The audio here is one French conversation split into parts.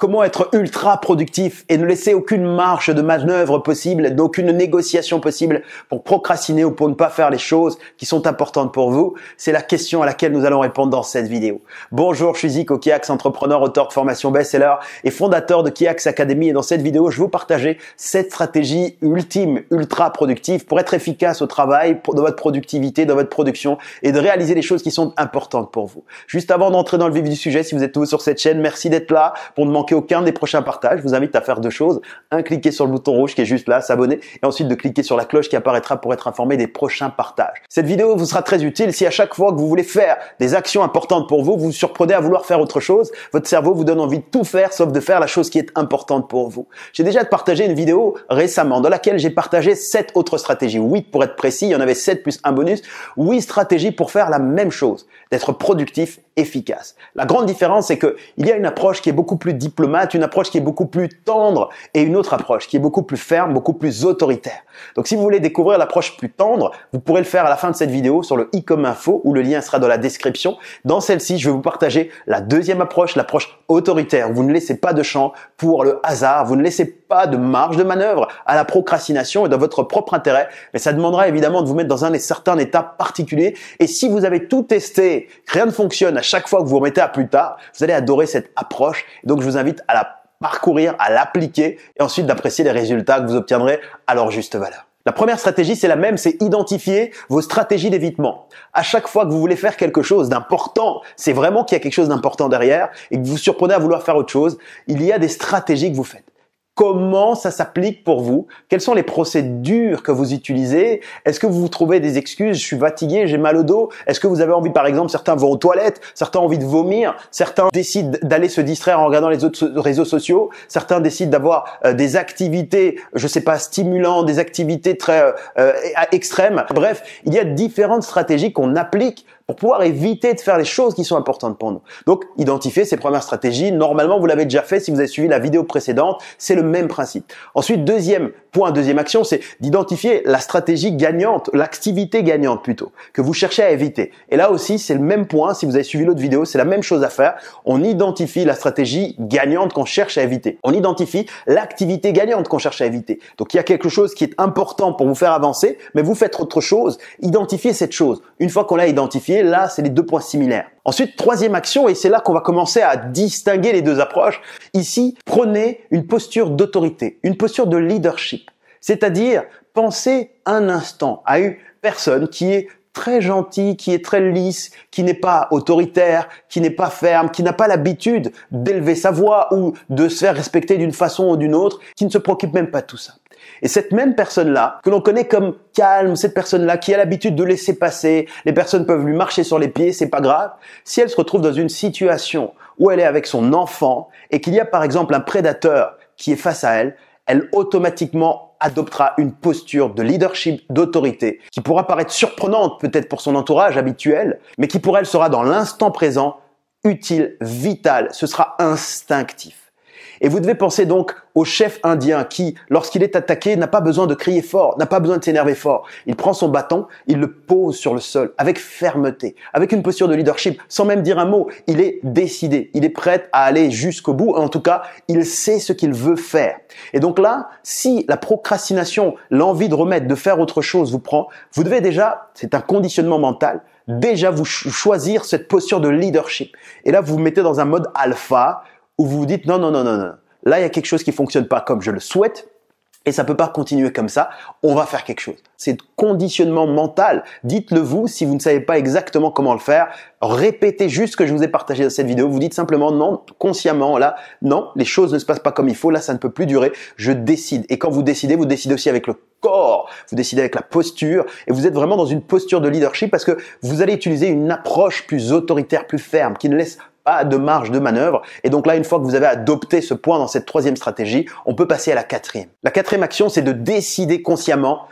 Comment être ultra productif et ne laisser aucune marge de manœuvre possible, d'aucune négociation possible pour procrastiner ou pour ne pas faire les choses qui sont importantes pour vous C'est la question à laquelle nous allons répondre dans cette vidéo. Bonjour, je suis Zico Kiax, entrepreneur, auteur de formation best-seller et fondateur de Kiax Academy. Et dans cette vidéo, je vais vous partager cette stratégie ultime, ultra productive pour être efficace au travail, dans votre productivité, dans votre production et de réaliser les choses qui sont importantes pour vous. Juste avant d'entrer dans le vif du sujet, si vous êtes nouveau sur cette chaîne, merci d'être là pour ne manquer aucun des prochains partages, je vous invite à faire deux choses. Un, cliquer sur le bouton rouge qui est juste là, s'abonner, et ensuite de cliquer sur la cloche qui apparaîtra pour être informé des prochains partages. Cette vidéo vous sera très utile si à chaque fois que vous voulez faire des actions importantes pour vous, vous vous surprenez à vouloir faire autre chose, votre cerveau vous donne envie de tout faire sauf de faire la chose qui est importante pour vous. J'ai déjà partagé une vidéo récemment dans laquelle j'ai partagé sept autres stratégies, Oui, pour être précis, il y en avait 7 plus un bonus, Huit stratégies pour faire la même chose, d'être productif efficace. La grande différence, c'est qu'il y a une approche qui est beaucoup plus diplomate, une approche qui est beaucoup plus tendre et une autre approche qui est beaucoup plus ferme, beaucoup plus autoritaire. Donc si vous voulez découvrir l'approche plus tendre, vous pourrez le faire à la fin de cette vidéo sur le i comme info où le lien sera dans la description. Dans celle-ci, je vais vous partager la deuxième approche, l'approche autoritaire. Vous ne laissez pas de champ pour le hasard, vous ne laissez pas de marge de manœuvre à la procrastination et dans votre propre intérêt, mais ça demandera évidemment de vous mettre dans un certain état particulier. Et si vous avez tout testé, rien ne fonctionne, à chaque fois que vous vous remettez à plus tard, vous allez adorer cette approche. Donc, je vous invite à la parcourir, à l'appliquer et ensuite d'apprécier les résultats que vous obtiendrez à leur juste valeur. La première stratégie, c'est la même, c'est identifier vos stratégies d'évitement. À chaque fois que vous voulez faire quelque chose d'important, c'est vraiment qu'il y a quelque chose d'important derrière et que vous vous surprenez à vouloir faire autre chose, il y a des stratégies que vous faites. Comment ça s'applique pour vous Quelles sont les procédures que vous utilisez Est-ce que vous trouvez des excuses Je suis fatigué, j'ai mal au dos. Est-ce que vous avez envie, par exemple, certains vont aux toilettes, certains ont envie de vomir, certains décident d'aller se distraire en regardant les autres réseaux sociaux, certains décident d'avoir euh, des activités, je sais pas, stimulantes, des activités très euh, euh, extrêmes. Bref, il y a différentes stratégies qu'on applique pour pouvoir éviter de faire les choses qui sont importantes pour nous. Donc, identifier ces premières stratégies. Normalement, vous l'avez déjà fait si vous avez suivi la vidéo précédente. C'est le même principe. Ensuite, deuxième point, deuxième action, c'est d'identifier la stratégie gagnante, l'activité gagnante plutôt, que vous cherchez à éviter. Et là aussi, c'est le même point. Si vous avez suivi l'autre vidéo, c'est la même chose à faire. On identifie la stratégie gagnante qu'on cherche à éviter. On identifie l'activité gagnante qu'on cherche à éviter. Donc, il y a quelque chose qui est important pour vous faire avancer, mais vous faites autre chose. Identifiez cette chose. Une fois qu'on l'a identifiée, là, c'est les deux points similaires. Ensuite, troisième action, et c'est là qu'on va commencer à distinguer les deux approches. Ici, prenez une posture d'autorité, une posture de leadership. C'est-à-dire, pensez un instant à une personne qui est très gentille, qui est très lisse, qui n'est pas autoritaire, qui n'est pas ferme, qui n'a pas l'habitude d'élever sa voix ou de se faire respecter d'une façon ou d'une autre, qui ne se préoccupe même pas de tout ça. Et cette même personne-là, que l'on connaît comme calme, cette personne-là qui a l'habitude de laisser passer, les personnes peuvent lui marcher sur les pieds, c'est pas grave, si elle se retrouve dans une situation où elle est avec son enfant et qu'il y a par exemple un prédateur qui est face à elle, elle automatiquement adoptera une posture de leadership, d'autorité, qui pourra paraître surprenante peut-être pour son entourage habituel, mais qui pour elle sera dans l'instant présent utile, vital, ce sera instinctif. Et vous devez penser donc au chef indien qui, lorsqu'il est attaqué, n'a pas besoin de crier fort, n'a pas besoin de s'énerver fort. Il prend son bâton, il le pose sur le sol avec fermeté, avec une posture de leadership, sans même dire un mot. Il est décidé, il est prêt à aller jusqu'au bout. En tout cas, il sait ce qu'il veut faire. Et donc là, si la procrastination, l'envie de remettre, de faire autre chose vous prend, vous devez déjà, c'est un conditionnement mental, déjà vous choisir cette posture de leadership. Et là, vous vous mettez dans un mode alpha, où vous vous dites non, non, non, non, non. Là, il y a quelque chose qui fonctionne pas comme je le souhaite. Et ça peut pas continuer comme ça. On va faire quelque chose. C'est conditionnement mental. Dites-le vous si vous ne savez pas exactement comment le faire. Répétez juste ce que je vous ai partagé dans cette vidéo. Vous dites simplement non, consciemment, là, non, les choses ne se passent pas comme il faut. Là, ça ne peut plus durer. Je décide. Et quand vous décidez, vous décidez aussi avec le corps. Vous décidez avec la posture. Et vous êtes vraiment dans une posture de leadership parce que vous allez utiliser une approche plus autoritaire, plus ferme, qui ne laisse pas de marge de manœuvre. Et donc là, une fois que vous avez adopté ce point dans cette troisième stratégie, on peut passer à la quatrième. La quatrième action, c'est de décider consciemment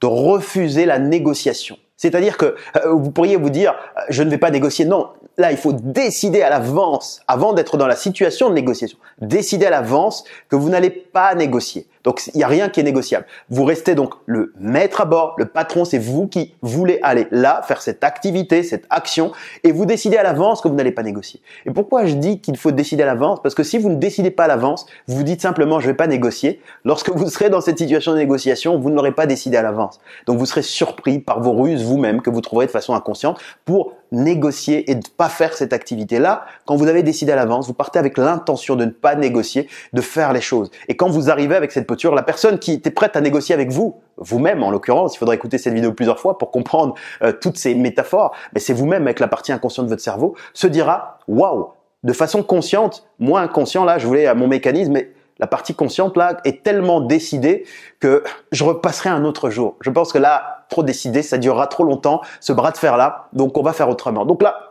de refuser la négociation. C'est-à-dire que euh, vous pourriez vous dire, euh, je ne vais pas négocier. Non, là, il faut décider à l'avance, avant d'être dans la situation de négociation, décider à l'avance que vous n'allez pas négocier. Donc il n'y a rien qui est négociable. Vous restez donc le maître à bord, le patron, c'est vous qui voulez aller là, faire cette activité, cette action, et vous décidez à l'avance que vous n'allez pas négocier. Et pourquoi je dis qu'il faut décider à l'avance Parce que si vous ne décidez pas à l'avance, vous dites simplement je ne vais pas négocier. Lorsque vous serez dans cette situation de négociation, vous n'aurez pas décidé à l'avance. Donc vous serez surpris par vos ruses vous-même que vous trouverez de façon inconsciente pour négocier et ne pas faire cette activité-là. Quand vous avez décidé à l'avance, vous partez avec l'intention de ne pas négocier, de faire les choses. Et quand vous arrivez avec cette la personne qui était prête à négocier avec vous, vous-même en l'occurrence, il faudra écouter cette vidéo plusieurs fois pour comprendre euh, toutes ces métaphores, mais c'est vous-même avec la partie inconsciente de votre cerveau, se dira waouh, de façon consciente, moins inconscient là, je voulais à mon mécanisme, mais la partie consciente là est tellement décidée que je repasserai un autre jour. Je pense que là, trop décidé, ça durera trop longtemps, ce bras de fer là, donc on va faire autrement. Donc là,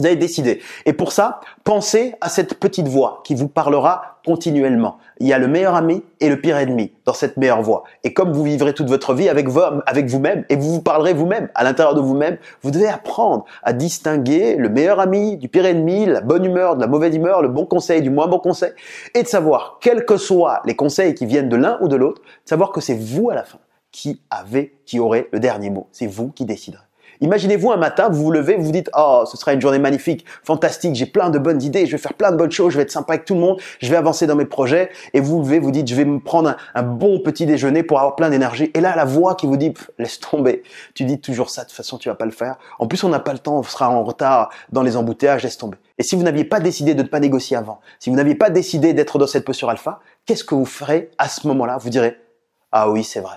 vous avez décidé. Et pour ça, pensez à cette petite voix qui vous parlera continuellement. Il y a le meilleur ami et le pire ennemi dans cette meilleure voix. Et comme vous vivrez toute votre vie avec, vous-même et vous vous parlerez vous-même à l'intérieur de vous-même, vous devez apprendre à distinguer le meilleur ami du pire ennemi, la bonne humeur de la mauvaise humeur, le bon conseil du moins bon conseil, et de savoir, quels que soient les conseils qui viennent de l'un ou de l'autre, savoir que c'est vous à la fin qui avez, qui aurez le dernier mot. C'est vous qui déciderez. Imaginez-vous un matin, vous vous levez, vous vous dites, oh, ce sera une journée magnifique, fantastique, j'ai plein de bonnes idées, je vais faire plein de bonnes choses, je vais être sympa avec tout le monde, je vais avancer dans mes projets. Et vous vous levez, vous dites, je vais me prendre un, bon petit déjeuner pour avoir plein d'énergie. Et là, la voix qui vous dit, laisse tomber. Tu dis toujours ça, de toute façon, tu vas pas le faire. En plus, on n'a pas le temps, on sera en retard dans les embouteillages, laisse tomber. Et si vous n'aviez pas décidé de ne pas négocier avant, si vous n'aviez pas décidé d'être dans cette posture alpha, qu'est-ce que vous ferez à ce moment-là Vous direz, ah oui, c'est vrai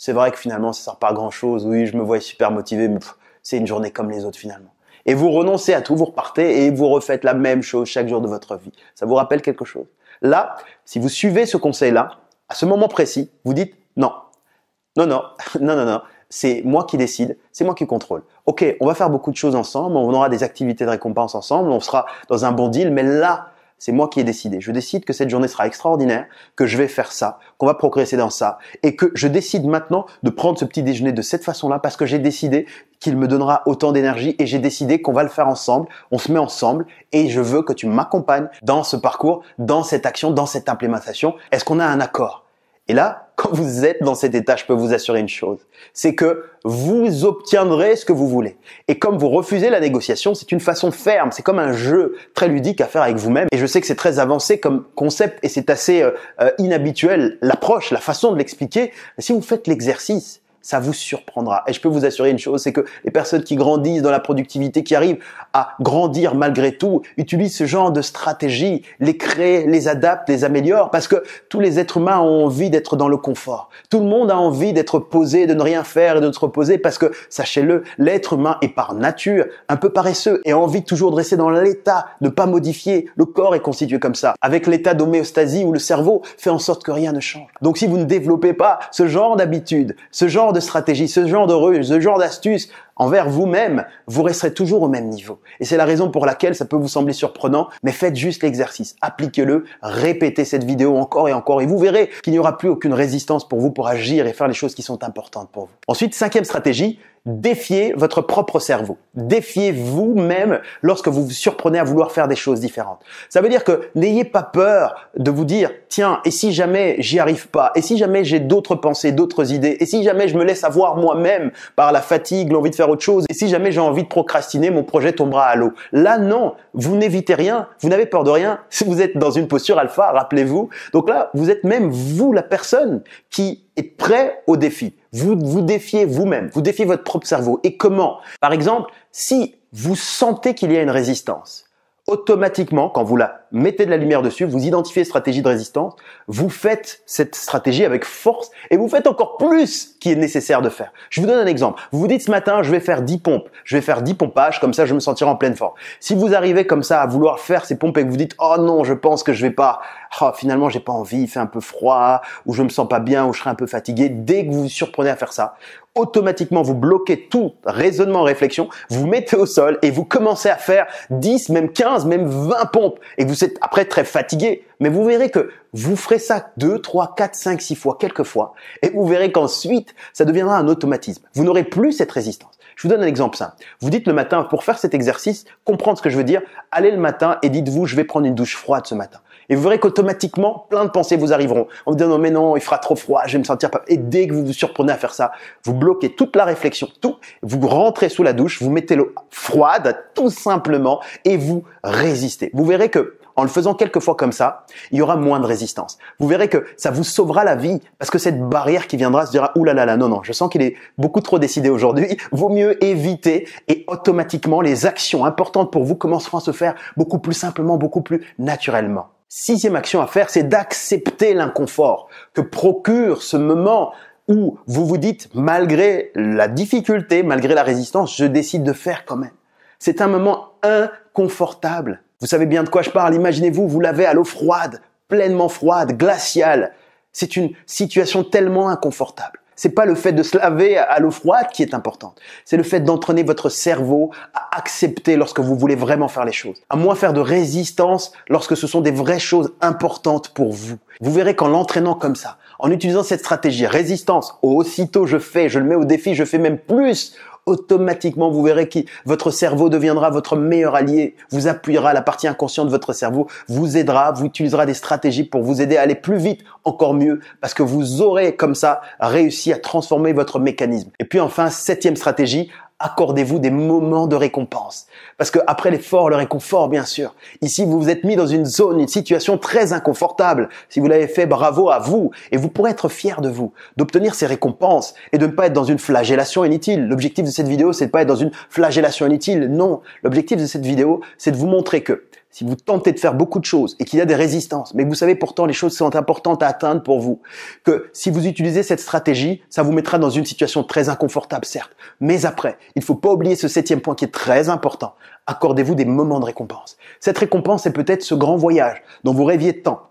c'est vrai que finalement ça sert pas grand chose. Oui, je me vois super motivé, mais c'est une journée comme les autres finalement. Et vous renoncez à tout, vous repartez et vous refaites la même chose chaque jour de votre vie. Ça vous rappelle quelque chose Là, si vous suivez ce conseil-là, à ce moment précis, vous dites non, non, non, non, non, non. C'est moi qui décide, c'est moi qui contrôle. Ok, on va faire beaucoup de choses ensemble, on aura des activités de récompense ensemble, on sera dans un bon deal, mais là, c'est moi qui ai décidé. Je décide que cette journée sera extraordinaire, que je vais faire ça, qu'on va progresser dans ça, et que je décide maintenant de prendre ce petit déjeuner de cette façon-là parce que j'ai décidé qu'il me donnera autant d'énergie et j'ai décidé qu'on va le faire ensemble, on se met ensemble et je veux que tu m'accompagnes dans ce parcours, dans cette action, dans cette implémentation. Est-ce qu'on a un accord et là, quand vous êtes dans cet état, je peux vous assurer une chose, c'est que vous obtiendrez ce que vous voulez. Et comme vous refusez la négociation, c'est une façon ferme, c'est comme un jeu très ludique à faire avec vous-même. Et je sais que c'est très avancé comme concept et c'est assez euh, euh, inhabituel l'approche, la façon de l'expliquer. Mais si vous faites l'exercice, ça vous surprendra. Et je peux vous assurer une chose, c'est que les personnes qui grandissent dans la productivité, qui arrivent à grandir malgré tout, utilisent ce genre de stratégie, les créent, les adaptent, les améliorent, parce que tous les êtres humains ont envie d'être dans le confort. Tout le monde a envie d'être posé, de ne rien faire et de se reposer, parce que, sachez-le, l'être humain est par nature un peu paresseux et a envie de toujours de rester dans l'état, de ne pas modifier. Le corps est constitué comme ça, avec l'état d'homéostasie où le cerveau fait en sorte que rien ne change. Donc si vous ne développez pas ce genre d'habitude, ce genre de stratégie, ce genre de ruse, ce genre d'astuce envers vous-même, vous resterez toujours au même niveau. Et c'est la raison pour laquelle ça peut vous sembler surprenant, mais faites juste l'exercice, appliquez-le, répétez cette vidéo encore et encore, et vous verrez qu'il n'y aura plus aucune résistance pour vous pour agir et faire les choses qui sont importantes pour vous. Ensuite, cinquième stratégie, Défiez votre propre cerveau. Défiez vous-même lorsque vous vous surprenez à vouloir faire des choses différentes. Ça veut dire que n'ayez pas peur de vous dire, tiens, et si jamais j'y arrive pas, et si jamais j'ai d'autres pensées, d'autres idées, et si jamais je me laisse avoir moi-même par la fatigue, l'envie de faire autre chose, et si jamais j'ai envie de procrastiner, mon projet tombera à l'eau. Là, non, vous n'évitez rien, vous n'avez peur de rien. Si vous êtes dans une posture alpha, rappelez-vous. Donc là, vous êtes même vous la personne qui est prêt au défi. Vous défiez vous-même, vous défiez votre propre cerveau. Et comment Par exemple, si vous sentez qu'il y a une résistance, automatiquement, quand vous la mettez de la lumière dessus, vous identifiez stratégie de résistance, vous faites cette stratégie avec force et vous faites encore plus qu'il est nécessaire de faire. Je vous donne un exemple. Vous vous dites ce matin, je vais faire 10 pompes, je vais faire 10 pompages, comme ça je me sentirai en pleine forme. Si vous arrivez comme ça à vouloir faire ces pompes et que vous dites, oh non, je pense que je vais pas, oh, finalement j'ai pas envie, il fait un peu froid, ou je me sens pas bien, ou je serai un peu fatigué, dès que vous vous surprenez à faire ça, automatiquement vous bloquez tout raisonnement, réflexion, vous, mettez au sol et vous commencez à faire 10, même 15, même 20 pompes et vous êtes après très fatigué. Mais vous verrez que vous ferez ça 2, 3, 4, 5, 6 fois, quelques fois et vous verrez qu'ensuite, ça deviendra un automatisme. Vous n'aurez plus cette résistance. Je vous donne un exemple simple. Vous dites le matin, pour faire cet exercice, comprendre ce que je veux dire, allez le matin et dites-vous, je vais prendre une douche froide ce matin. Et vous verrez qu'automatiquement, plein de pensées vous arriveront. En vous disant, non, mais non, il fera trop froid, je vais me sentir pas. Et dès que vous vous surprenez à faire ça, vous bloquez toute la réflexion, tout. Vous rentrez sous la douche, vous mettez l'eau froide, tout simplement, et vous résistez. Vous verrez que en le faisant quelques fois comme ça, il y aura moins de résistance. Vous verrez que ça vous sauvera la vie parce que cette barrière qui viendra se dira ah, ouh là là là non non, je sens qu'il est beaucoup trop décidé aujourd'hui, vaut mieux éviter et automatiquement les actions importantes pour vous commenceront à se faire beaucoup plus simplement, beaucoup plus naturellement. Sixième action à faire, c'est d'accepter l'inconfort que procure ce moment où vous vous dites, malgré la difficulté, malgré la résistance, je décide de faire quand même. C'est un moment inconfortable. Vous savez bien de quoi je parle. Imaginez-vous, vous l'avez à l'eau froide, pleinement froide, glaciale. C'est une situation tellement inconfortable. C'est pas le fait de se laver à l'eau froide qui est importante. C'est le fait d'entraîner votre cerveau à accepter lorsque vous voulez vraiment faire les choses. À moins faire de résistance lorsque ce sont des vraies choses importantes pour vous. Vous verrez qu'en l'entraînant comme ça, en utilisant cette stratégie résistance, aussitôt je fais, je le mets au défi, je fais même plus automatiquement, vous verrez que votre cerveau deviendra votre meilleur allié, vous appuiera la partie inconsciente de votre cerveau, vous aidera, vous utilisera des stratégies pour vous aider à aller plus vite, encore mieux, parce que vous aurez comme ça réussi à transformer votre mécanisme. Et puis enfin, septième stratégie, accordez-vous des moments de récompense. Parce que après l'effort, le réconfort, bien sûr. Ici, vous vous êtes mis dans une zone, une situation très inconfortable. Si vous l'avez fait, bravo à vous. Et vous pourrez être fier de vous, d'obtenir ces récompenses et de ne pas être dans une flagellation inutile. L'objectif de cette vidéo, c'est de pas être dans une flagellation inutile. Non. L'objectif de cette vidéo, c'est de vous montrer que si vous tentez de faire beaucoup de choses et qu'il y a des résistances, mais vous savez pourtant les choses sont importantes à atteindre pour vous, que si vous utilisez cette stratégie, ça vous mettra dans une situation très inconfortable, certes, mais après, il ne faut pas oublier ce septième point qui est très important. Accordez-vous des moments de récompense. Cette récompense est peut-être ce grand voyage dont vous rêviez tant,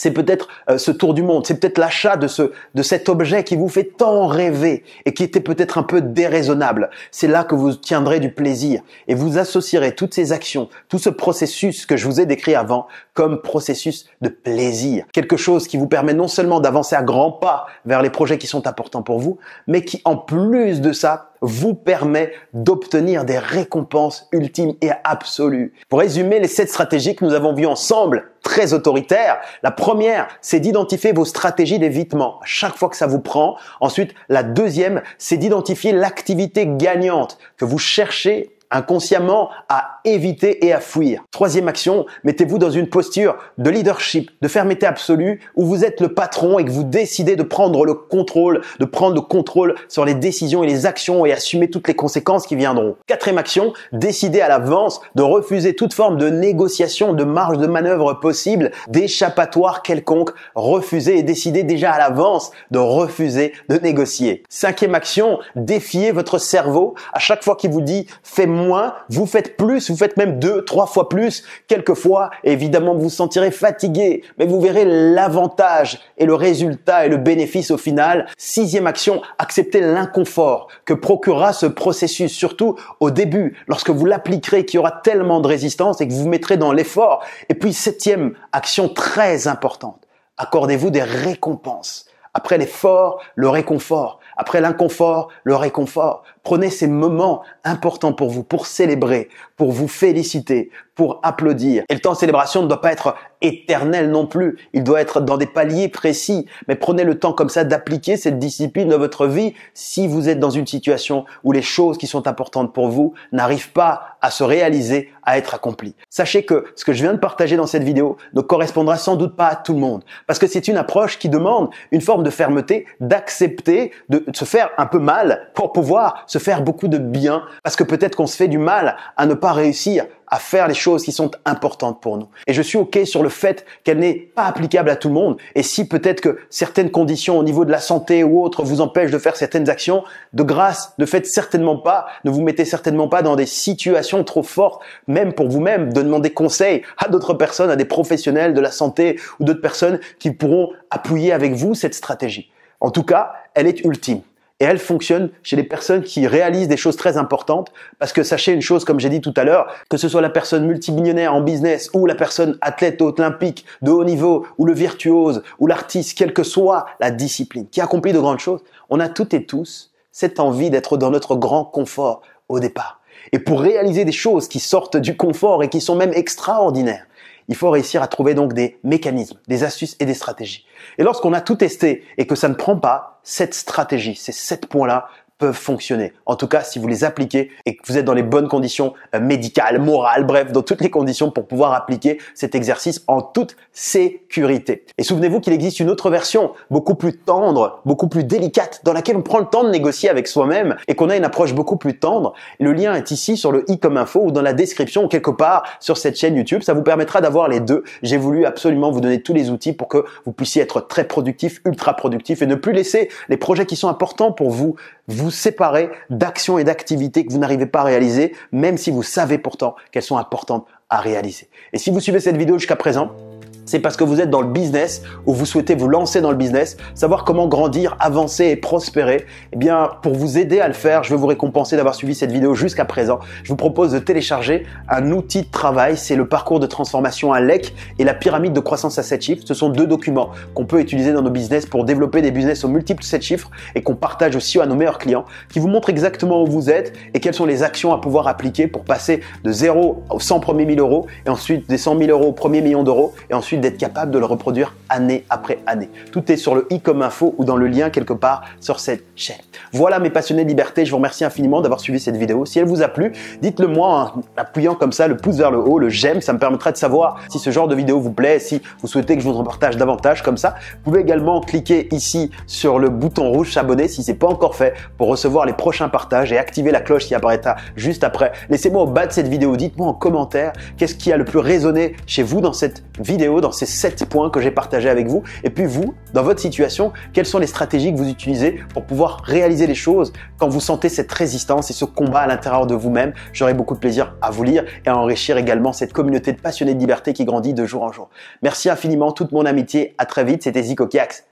c'est peut-être euh, ce tour du monde, c'est peut-être l'achat de ce de cet objet qui vous fait tant rêver et qui était peut-être un peu déraisonnable. C'est là que vous tiendrez du plaisir et vous associerez toutes ces actions, tout ce processus que je vous ai décrit avant comme processus de plaisir, quelque chose qui vous permet non seulement d'avancer à grands pas vers les projets qui sont importants pour vous, mais qui en plus de ça vous permet d'obtenir des récompenses ultimes et absolues. Pour résumer les sept stratégies que nous avons vues ensemble très autoritaire. La première, c'est d'identifier vos stratégies d'évitement chaque fois que ça vous prend. Ensuite, la deuxième, c'est d'identifier l'activité gagnante que vous cherchez inconsciemment à éviter et à fuir. Troisième action, mettez-vous dans une posture de leadership, de fermeté absolue, où vous êtes le patron et que vous décidez de prendre le contrôle, de prendre le contrôle sur les décisions et les actions et assumer toutes les conséquences qui viendront. Quatrième action, décidez à l'avance de refuser toute forme de négociation, de marge de manœuvre possible, d'échappatoire quelconque. Refusez et décidez déjà à l'avance de refuser de négocier. Cinquième action, défiez votre cerveau à chaque fois qu'il vous dit fais moins, vous faites plus, vous faites même deux, trois fois plus. Quelquefois, évidemment, vous vous sentirez fatigué, mais vous verrez l'avantage et le résultat et le bénéfice au final. Sixième action, acceptez l'inconfort que procurera ce processus, surtout au début, lorsque vous l'appliquerez, qu'il y aura tellement de résistance et que vous vous mettrez dans l'effort. Et puis, septième action très importante, accordez-vous des récompenses. Après l'effort, le réconfort. Après l'inconfort, le réconfort. Prenez ces moments importants pour vous, pour célébrer, pour vous féliciter, pour applaudir. Et le temps de célébration ne doit pas être éternel non plus. Il doit être dans des paliers précis. Mais prenez le temps comme ça d'appliquer cette discipline dans votre vie si vous êtes dans une situation où les choses qui sont importantes pour vous n'arrivent pas à se réaliser, à être accomplies. Sachez que ce que je viens de partager dans cette vidéo ne correspondra sans doute pas à tout le monde. Parce que c'est une approche qui demande une forme de fermeté, d'accepter, de se faire un peu mal pour pouvoir se faire beaucoup de bien parce que peut-être qu'on se fait du mal à ne pas réussir à faire les choses qui sont importantes pour nous. Et je suis OK sur le fait qu'elle n'est pas applicable à tout le monde. Et si peut-être que certaines conditions au niveau de la santé ou autre vous empêchent de faire certaines actions, de grâce, ne faites certainement pas, ne vous mettez certainement pas dans des situations trop fortes, même pour vous-même, de demander conseil à d'autres personnes, à des professionnels de la santé ou d'autres personnes qui pourront appuyer avec vous cette stratégie. En tout cas, elle est ultime et elle fonctionne chez les personnes qui réalisent des choses très importantes parce que sachez une chose, comme j'ai dit tout à l'heure, que ce soit la personne multimillionnaire en business ou la personne athlète olympique de haut niveau ou le virtuose ou l'artiste, quelle que soit la discipline, qui accomplit de grandes choses, on a toutes et tous cette envie d'être dans notre grand confort au départ. Et pour réaliser des choses qui sortent du confort et qui sont même extraordinaires, il faut réussir à trouver donc des mécanismes, des astuces et des stratégies. Et lorsqu'on a tout testé et que ça ne prend pas, cette stratégie, ces sept points-là peuvent fonctionner. En tout cas, si vous les appliquez et que vous êtes dans les bonnes conditions euh, médicales, morales, bref, dans toutes les conditions pour pouvoir appliquer cet exercice en toute sécurité. Et souvenez-vous qu'il existe une autre version, beaucoup plus tendre, beaucoup plus délicate, dans laquelle on prend le temps de négocier avec soi-même et qu'on a une approche beaucoup plus tendre. Le lien est ici sur le i comme info ou dans la description ou quelque part sur cette chaîne YouTube. Ça vous permettra d'avoir les deux. J'ai voulu absolument vous donner tous les outils pour que vous puissiez être très productif, ultra productif et ne plus laisser les projets qui sont importants pour vous vous séparer d'actions et d'activités que vous n'arrivez pas à réaliser, même si vous savez pourtant qu'elles sont importantes à réaliser. Et si vous suivez cette vidéo jusqu'à présent, c'est parce que vous êtes dans le business ou vous souhaitez vous lancer dans le business, savoir comment grandir, avancer et prospérer. Eh bien, pour vous aider à le faire, je veux vous récompenser d'avoir suivi cette vidéo jusqu'à présent. Je vous propose de télécharger un outil de travail, c'est le parcours de transformation à LEC et la pyramide de croissance à 7 chiffres. Ce sont deux documents qu'on peut utiliser dans nos business pour développer des business aux multiples 7 chiffres et qu'on partage aussi à nos meilleurs clients, qui vous montrent exactement où vous êtes et quelles sont les actions à pouvoir appliquer pour passer de 0 aux 100 premiers 1000 euros et ensuite des 100 000 euros au premier million d'euros et ensuite d'être capable de le reproduire année après année. Tout est sur le i comme info ou dans le lien quelque part sur cette chaîne. Voilà mes passionnés de liberté, je vous remercie infiniment d'avoir suivi cette vidéo. Si elle vous a plu, dites-le moi en appuyant comme ça le pouce vers le haut, le j'aime, ça me permettra de savoir si ce genre de vidéo vous plaît, si vous souhaitez que je vous en partage davantage comme ça. Vous pouvez également cliquer ici sur le bouton rouge s'abonner si ce n'est pas encore fait pour recevoir les prochains partages et activer la cloche qui apparaîtra juste après. Laissez-moi au bas de cette vidéo, dites-moi en commentaire qu'est-ce qui a le plus résonné chez vous dans cette vidéo, dans ces 7 points que j'ai partagés avec vous. Et puis vous, dans votre situation, quelles sont les stratégies que vous utilisez pour pouvoir réaliser les choses quand vous sentez cette résistance et ce combat à l'intérieur de vous-même. J'aurai beaucoup de plaisir à vous lire et à enrichir également cette communauté de passionnés de liberté qui grandit de jour en jour. Merci infiniment, toute mon amitié. À très vite, c'était Zico Kiax.